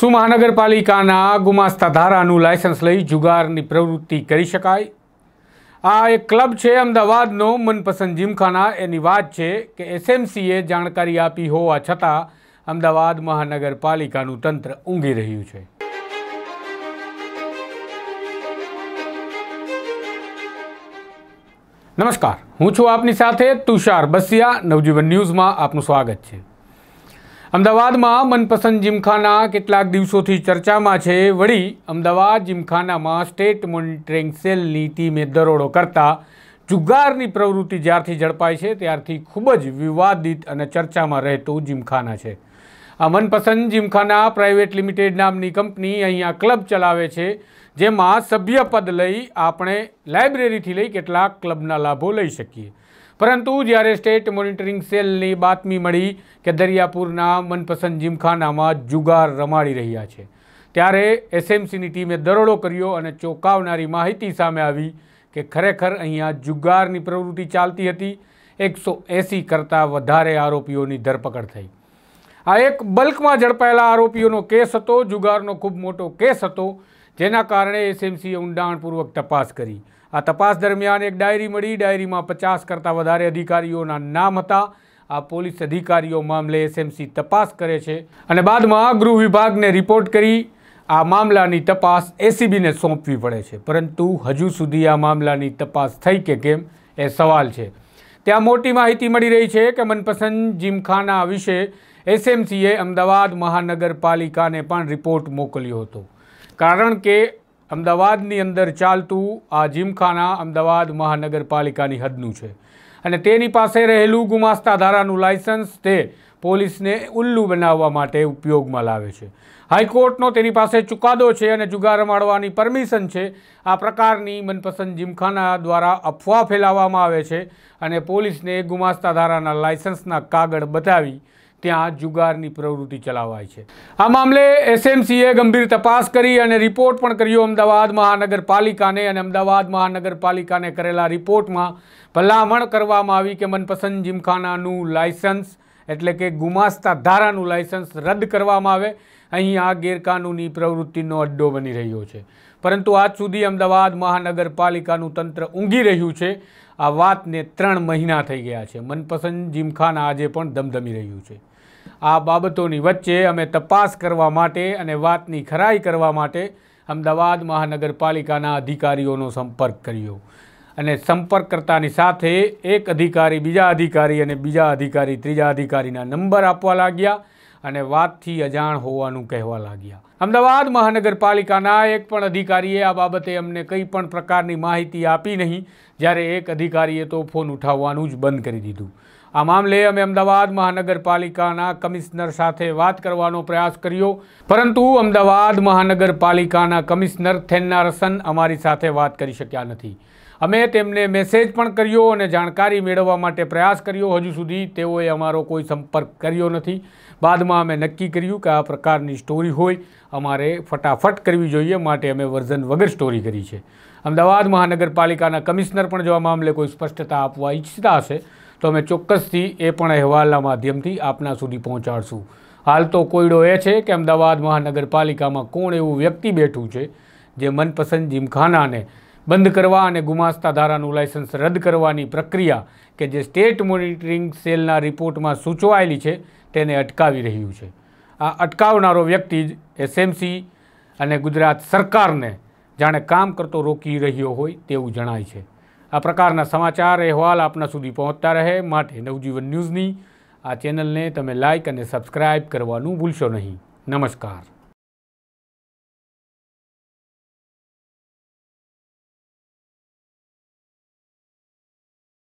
શું મહાનગરપાલિકાના ગુમાસ્તા ધારાનું લાયસન્સ લઈ જુગારની પ્રવૃત્તિ કરી શકાય આ એક ક્લબ છે અમદાવાદનો મનપસંદ જીમખાના એની વાત છે કે એસએમસીએ જાણકારી આપી હોવા છતાં અમદાવાદ મહાનગરપાલિકાનું તંત્ર ઊંઘી રહ્યું છે નમસ્કાર હું છું આપની સાથે તુષાર બસિયા નવજીવન ન્યૂઝમાં આપનું સ્વાગત છે અમદાવાદમાં મનપસંદ જીમખાના કેટલાક દિવસોથી ચર્ચામાં છે વળી અમદાવાદ જીમખાનામાં સ્ટેટ મોનિટરિંગ સેલની ટીમે દરોડો કરતા જુગારની પ્રવૃત્તિ જ્યારથી ઝડપાય છે ત્યારથી ખૂબ જ વિવાદિત અને ચર્ચામાં રહેતું જીમખાના છે આ મનપસંદ જીમખાના પ્રાઇવેટ લિમિટેડ નામની કંપની અહીંયા ક્લબ ચલાવે છે જેમાં સભ્યપદ લઈ આપણે લાઇબ્રેરીથી લઈ કેટલાક ક્લબના લાભો લઈ શકીએ પરંતુ જ્યારે સ્ટેટ મોનિટરિંગ સેલની બાતમી મળી કે દરિયાપુરના મનપસંદ જીમખાનામાં જુગાર રમાડી રહ્યા છે ત્યારે એસએમસીની ટીમે દરોડો કર્યો અને ચોંકાવનારી માહિતી સામે આવી કે ખરેખર અહીંયા જુગારની પ્રવૃત્તિ ચાલતી હતી એકસો એંસી કરતાં વધારે આરોપીઓની ધરપકડ થઈ આ એક બલ્કમાં ઝડપાયેલા આરોપીઓનો કેસ હતો જુગારનો ખૂબ મોટો કેસ હતો જેના કારણે એસએમસીએ ઊંડાણપૂર્વક તપાસ કરી આ તપાસ દરમિયાન એક ડાયરી મળી ડાયરીમાં પચાસ કરતાં વધારે અધિકારીઓના નામ હતા આ પોલીસ અધિકારીઓ મામલે એસએમસી તપાસ કરે છે અને બાદમાં ગૃહ વિભાગને રિપોર્ટ કરી આ મામલાની તપાસ એસીબીને સોંપવી પડે છે પરંતુ હજુ સુધી આ મામલાની તપાસ થઈ કે કેમ એ સવાલ છે ત્યાં મોટી માહિતી મળી રહી છે કે મનપસંદ જીમખાના વિશે એસએમસીએ અમદાવાદ મહાનગરપાલિકાને પણ રિપોર્ટ મોકલ્યો હતો કારણ કે અમદાવાદની અંદર ચાલતું આ જીમખાના અમદાવાદ મહાનગરપાલિકાની હદનું છે અને તેની પાસે રહેલું ગુમાસ્તા ધારાનું લાયસન્સ તે પોલીસને ઉલ્લુ બનાવવા માટે ઉપયોગમાં લાવે છે હાઈકોર્ટનો તેની પાસે ચુકાદો છે અને જુગાર માળવાની પરમિશન છે આ પ્રકારની મનપસંદ જીમખાના દ્વારા અફવા ફેલાવવામાં આવે છે અને પોલીસને ગુમાસ્તા ધારાના લાયસન્સના કાગળ બતાવી ત્યાં જુગારની પ્રવૃત્તિ ચલાવાય છે આ મામલે એસએમસીએ ગંભીર તપાસ કરી અને રિપોર્ટ પણ કર્યો અમદાવાદ મહાનગરપાલિકાને અને અમદાવાદ મહાનગરપાલિકાને કરેલા રિપોર્ટમાં ભલામણ કરવામાં આવી કે મનપસંદ જીમખાનાનું લાયસન્સ એટલે કે ગુમાસ્તા ધારાનું લાયસન્સ રદ કરવામાં આવે અહીં આ ગેરકાનૂની પ્રવૃત્તિનો અડ્ડો બની રહ્યો છે પરંતુ આજ સુધી અમદાવાદ મહાનગરપાલિકાનું તંત્ર ઊંઘી રહ્યું છે આ વાતને ત્રણ મહિના થઈ ગયા છે મનપસંદ જીમખાના આજે પણ ધમધમી રહ્યું છે આ બાબતોની વચ્ચે અમે તપાસ કરવા માટે અને વાતની ખરાઈ કરવા માટે અમદાવાદ મહાનગરપાલિકાના અધિકારીઓનો સંપર્ક કર્યો અને સંપર્ક કરતાની સાથે એક અધિકારી બીજા અધિકારી અને બીજા અધિકારી ત્રીજા અધિકારીના નંબર આપવા લાગ્યા અને વાતથી અજાણ હોવાનું કહેવા લાગ્યા અમદાવાદ મહાનગરપાલિકાના એક પણ અધિકારીએ આ બાબતે અમને કંઈ પણ પ્રકારની માહિતી આપી નહીં જ્યારે એક અધિકારીએ તો ફોન ઉઠાવવાનું જ બંધ કરી દીધું આ મામલે અમે અમદાવાદ મહાનગરપાલિકાના કમિશનર સાથે વાત કરવાનો પ્રયાસ કર્યો પરંતુ અમદાવાદ મહાનગરપાલિકાના કમિશનર થેન્નારસન અમારી સાથે વાત કરી શક્યા નથી અમે તેમને મેસેજ પણ કર્યો અને જાણકારી મેળવવા માટે પ્રયાસ કર્યો હજુ સુધી તેઓએ અમારો કોઈ સંપર્ક કર્યો નથી બાદમાં અમે નક્કી કર્યું કે આ પ્રકારની સ્ટોરી હોય અમારે ફટાફટ કરવી જોઈએ માટે અમે વર્ઝન વગર સ્ટોરી કરી છે અમદાવાદ મહાનગરપાલિકાના કમિશનર પણ જો આ મામલે કોઈ સ્પષ્ટતા આપવા ઈચ્છતા હશે તો અમે ચોક્કસથી એ પણ અહેવાલના માધ્યમથી આપના સુધી પહોંચાડશું હાલ તો કોયડો એ છે કે અમદાવાદ મહાનગરપાલિકામાં કોણ એવું વ્યક્તિ બેઠું છે જે મનપસંદ જીમખાનાને બંધ કરવા અને ગુમાસ્તા ધારાનું લાયસન્સ રદ કરવાની પ્રક્રિયા કે જે સ્ટેટ મોનિટરિંગ સેલના રિપોર્ટમાં સૂચવાયેલી છે તેને અટકાવી રહ્યું છે આ અટકાવનારો વ્યક્તિ જ એસએમસી અને ગુજરાત સરકારને જાણે કામ કરતો રોકી રહ્યો હોય તેવું જણાય છે આ પ્રકારના સમાચાર અહેવાલ આપના સુધી પહોંચતા રહે માટે નવજીવન ન્યૂઝની આ ચેનલને તમે લાઇક અને સબસ્ક્રાઇબ કરવાનું ભૂલશો નહીં નમસ્કાર